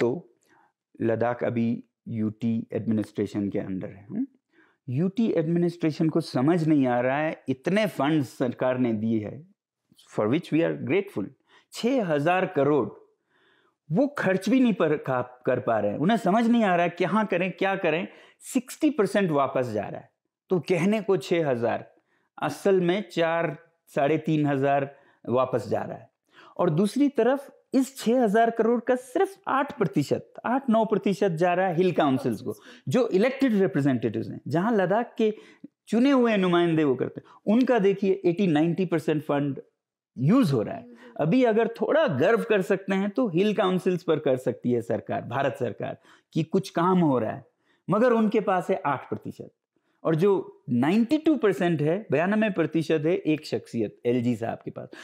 तो लद्दाख अभी UT administration के अंदर है यूटी हम्म। एडमिनिस्ट्रेशन को समझ नहीं आ रहा है इतने फंड सरकार ने दिए है for which we are grateful छः हज़ार करोड़ वो खर्च भी नहीं पर कर पा रहे हैं उन्हें समझ नहीं आ रहा है क्या करें क्या करें सिक्सटी परसेंट वापस जा रहा है तो कहने को छः हज़ार असल में चार साढ़े तीन हज़ार वापस जा रहा है और दूसरी तरफ इस 6000 करोड़ का सिर्फ 8 प्रतिशत आठ नौ प्रतिशत जा रहा है हिल काउंसिल्स को जो इलेक्टेड रिप्रेजेंटेटिव हैं जहां लद्दाख के चुने हुए नुमाइंदे वो करते हैं उनका देखिए 80 90 परसेंट फंड यूज हो रहा है अभी अगर थोड़ा गर्व कर सकते हैं तो हिल काउंसिल्स पर कर सकती है सरकार भारत सरकार कि कुछ काम हो रहा है मगर उनके पास है आठ प्रतिशत और जो 92 परसेंट है बयानबे प्रतिशत है एक शख्सियत एलजी साहब के पास